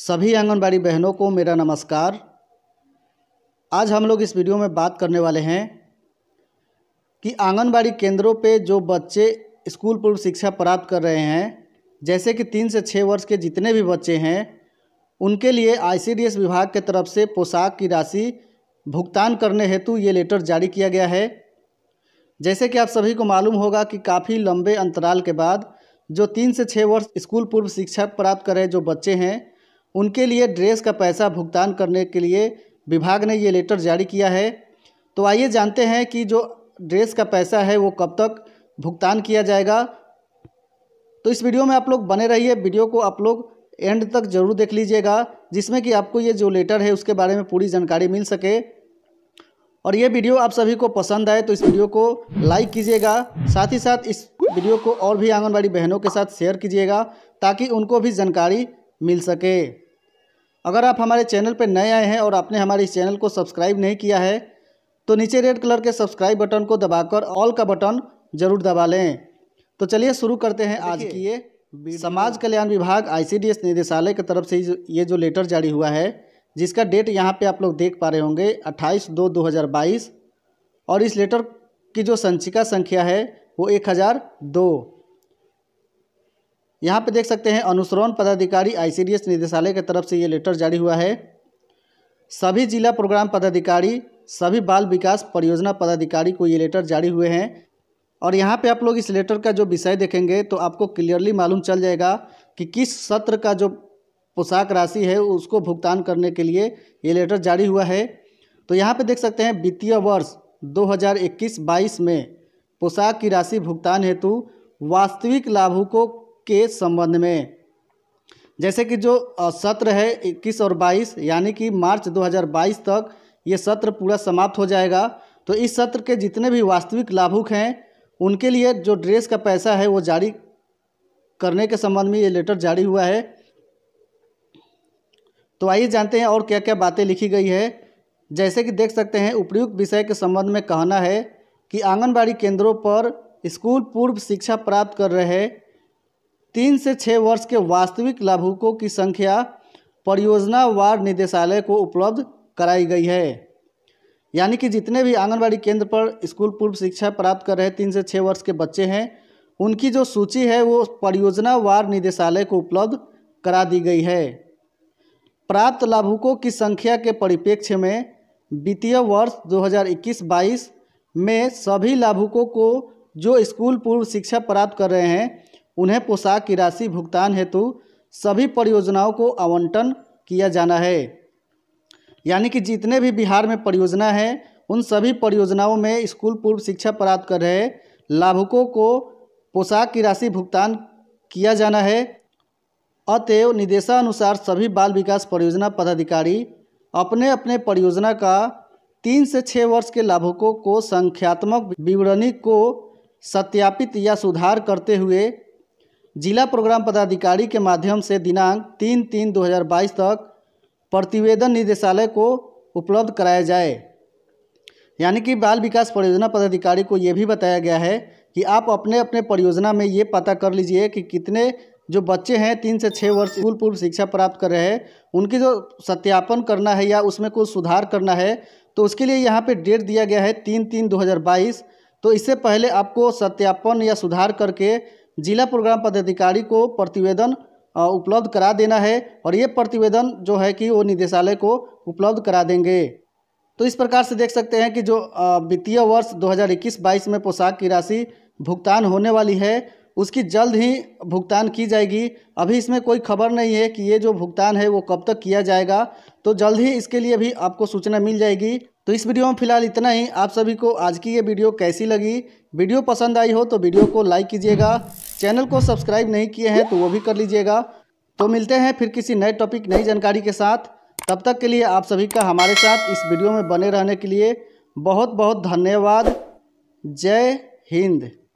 सभी आंगनबाड़ी बहनों को मेरा नमस्कार आज हम लोग इस वीडियो में बात करने वाले हैं कि आंगनबाड़ी केंद्रों पे जो बच्चे स्कूल पूर्व शिक्षा प्राप्त कर रहे हैं जैसे कि तीन से छः वर्ष के जितने भी बच्चे हैं उनके लिए आईसीडीएस विभाग के तरफ से पोशाक की राशि भुगतान करने हेतु ये लेटर जारी किया गया है जैसे कि आप सभी को मालूम होगा कि काफ़ी लंबे अंतराल के बाद जो तीन से छः वर्ष स्कूल पूर्व शिक्षा प्राप्त कर रहे जो बच्चे हैं उनके लिए ड्रेस का पैसा भुगतान करने के लिए विभाग ने ये लेटर जारी किया है तो आइए जानते हैं कि जो ड्रेस का पैसा है वो कब तक भुगतान किया जाएगा तो इस वीडियो में आप लोग बने रहिए वीडियो को आप लोग एंड तक जरूर देख लीजिएगा जिसमें कि आपको ये जो लेटर है उसके बारे में पूरी जानकारी मिल सके और ये वीडियो आप सभी को पसंद आए तो इस वीडियो को लाइक कीजिएगा साथ ही साथ इस वीडियो को और भी आंगनबाड़ी बहनों के साथ शेयर कीजिएगा ताकि उनको भी जानकारी मिल सके अगर आप हमारे चैनल पर नए आए हैं और आपने हमारे इस चैनल को सब्सक्राइब नहीं किया है तो नीचे रेड कलर के सब्सक्राइब बटन को दबाकर ऑल का बटन जरूर दबा लें तो चलिए शुरू करते हैं आज की ये समाज कल्याण विभाग आईसीडीएस निदेशालय की तरफ से ये जो लेटर जारी हुआ है जिसका डेट यहाँ पे आप लोग देख पा रहे होंगे 28 दो 2022 और इस लेटर की जो संचिका संख्या है वो एक हज़ार दो यहाँ पे देख सकते हैं अनुसरण पदाधिकारी आई निदेशालय की तरफ से ये लेटर जारी हुआ है सभी जिला प्रोग्राम पदाधिकारी सभी बाल विकास परियोजना पदाधिकारी को ये लेटर जारी हुए हैं और यहाँ पे आप लोग इस लेटर का जो विषय देखेंगे तो आपको क्लियरली मालूम चल जाएगा कि किस सत्र का जो पोशाक राशि है उसको भुगतान करने के लिए ये लेटर जारी हुआ है तो यहाँ पे देख सकते हैं वित्तीय वर्ष 2021-22 में पोशाक की राशि भुगतान हेतु वास्तविक लाभुकों के संबंध में जैसे कि जो सत्र है इक्कीस और बाईस यानी कि मार्च 2022 तक ये सत्र पूरा समाप्त हो जाएगा तो इस सत्र के जितने भी वास्तविक लाभुक हैं उनके लिए जो ड्रेस का पैसा है वो जारी करने के संबंध में ये लेटर जारी हुआ है तो आइए जानते हैं और क्या क्या बातें लिखी गई है जैसे कि देख सकते हैं उपयुक्त विषय के संबंध में कहना है कि आंगनबाड़ी केंद्रों पर स्कूल पूर्व शिक्षा प्राप्त कर रहे तीन से छः वर्ष के वास्तविक लाभुकों की संख्या परियोजनावार निदेशालय को उपलब्ध कराई गई है यानी कि जितने भी आंगनबाड़ी केंद्र पर स्कूल पूर्व शिक्षा प्राप्त कर रहे तीन से छः वर्ष के बच्चे हैं उनकी जो सूची है वो परियोजनावार निदेशालय को उपलब्ध करा दी गई है प्राप्त लाभुकों की संख्या के परिप्रेक्ष्य में वित्तीय वर्ष 2021-22 में सभी लाभुकों को जो स्कूल पूर्व शिक्षा प्राप्त कर रहे हैं उन्हें पोशाक की राशि भुगतान हेतु सभी परियोजनाओं को आवंटन किया जाना है यानी कि जितने भी बिहार में परियोजना है उन सभी परियोजनाओं में स्कूल पूर्व शिक्षा प्राप्त कर रहे लाभुकों को पोशाक की राशि भुगतान किया जाना है अतएव निदेशानुसार सभी बाल विकास परियोजना पदाधिकारी अपने अपने परियोजना का तीन से छः वर्ष के लाभुकों को संख्यात्मक विवरणी को सत्यापित या सुधार करते हुए जिला प्रोग्राम पदाधिकारी के माध्यम से दिनांक तीन तीन 2022 तक प्रतिवेदन निदेशालय को उपलब्ध कराया जाए यानी कि बाल विकास परियोजना पदाधिकारी को ये भी बताया गया है कि आप अपने अपने परियोजना में ये पता कर लीजिए कि कितने जो बच्चे हैं तीन से छः वर्ष स्कूल पूर्व शिक्षा प्राप्त कर रहे हैं उनकी जो सत्यापन करना है या उसमें कुछ सुधार करना है तो उसके लिए यहाँ पे डेट दिया गया है तीन तीन 2022 तो इससे पहले आपको सत्यापन या सुधार करके जिला प्रोग्राम पदाधिकारी को प्रतिवेदन उपलब्ध करा देना है और ये प्रतिवेदन जो है कि वो निदेशालय को उपलब्ध करा देंगे तो इस प्रकार से देख सकते हैं कि जो वित्तीय वर्ष 2021-22 में पोशाक की राशि भुगतान होने वाली है उसकी जल्द ही भुगतान की जाएगी अभी इसमें कोई खबर नहीं है कि ये जो भुगतान है वो कब तक किया जाएगा तो जल्द ही इसके लिए भी आपको सूचना मिल जाएगी तो इस वीडियो में फिलहाल इतना ही आप सभी को आज की ये वीडियो कैसी लगी वीडियो पसंद आई हो तो वीडियो को लाइक कीजिएगा चैनल को सब्सक्राइब नहीं किए हैं तो वो भी कर लीजिएगा तो मिलते हैं फिर किसी नए टॉपिक नई जानकारी के साथ तब तक के लिए आप सभी का हमारे साथ इस वीडियो में बने रहने के लिए बहुत बहुत धन्यवाद जय हिंद